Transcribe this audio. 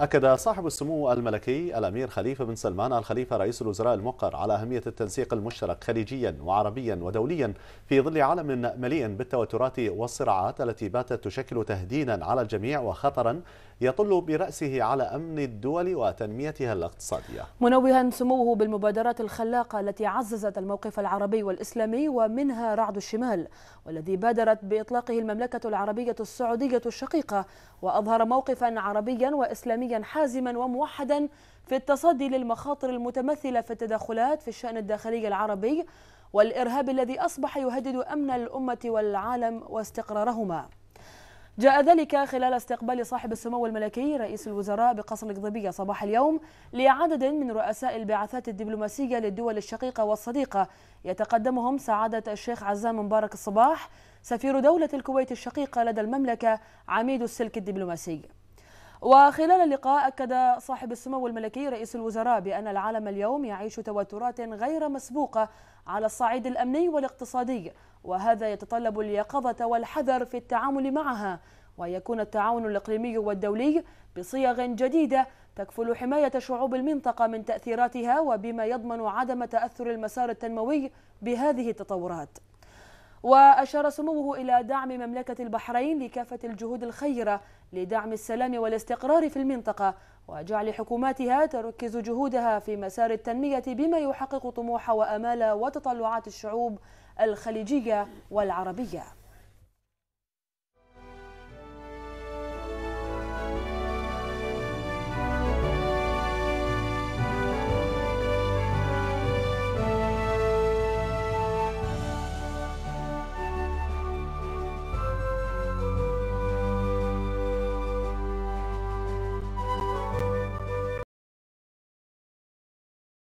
أكد صاحب السمو الملكي الأمير خليفة بن سلمان الخليفة رئيس الوزراء الموقر على أهمية التنسيق المشترك خليجيا وعربيا ودوليا في ظل عالم مليء بالتوترات والصراعات التي باتت تشكل تهديدا على الجميع وخطرا يطل برأسه على أمن الدول وتنميتها الاقتصادية منوها سموه بالمبادرات الخلاقة التي عززت الموقف العربي والإسلامي ومنها رعد الشمال والذي بادرت بإطلاقه المملكة العربية السعودية الشقيقة وأظهر موقفا عربيا وإسلاميا حازما وموحدا في التصدي للمخاطر المتمثلة في التدخلات في الشأن الداخلي العربي والإرهاب الذي أصبح يهدد أمن الأمة والعالم واستقرارهما جاء ذلك خلال استقبال صاحب السمو الملكي رئيس الوزراء بقصر القضبية صباح اليوم لعدد من رؤساء البعثات الدبلوماسية للدول الشقيقة والصديقة يتقدمهم سعادة الشيخ عزام مبارك الصباح سفير دولة الكويت الشقيقة لدى المملكة عميد السلك الدبلوماسي وخلال اللقاء أكد صاحب السمو الملكي رئيس الوزراء بأن العالم اليوم يعيش توترات غير مسبوقة على الصعيد الأمني والاقتصادي وهذا يتطلب اليقظة والحذر في التعامل معها ويكون التعاون الإقليمي والدولي بصيغ جديدة تكفل حماية شعوب المنطقة من تأثيراتها وبما يضمن عدم تأثر المسار التنموي بهذه التطورات وأشار سموه إلى دعم مملكة البحرين لكافة الجهود الخيرة لدعم السلام والاستقرار في المنطقة وجعل حكوماتها تركز جهودها في مسار التنمية بما يحقق طموح وأمال وتطلعات الشعوب الخليجية والعربية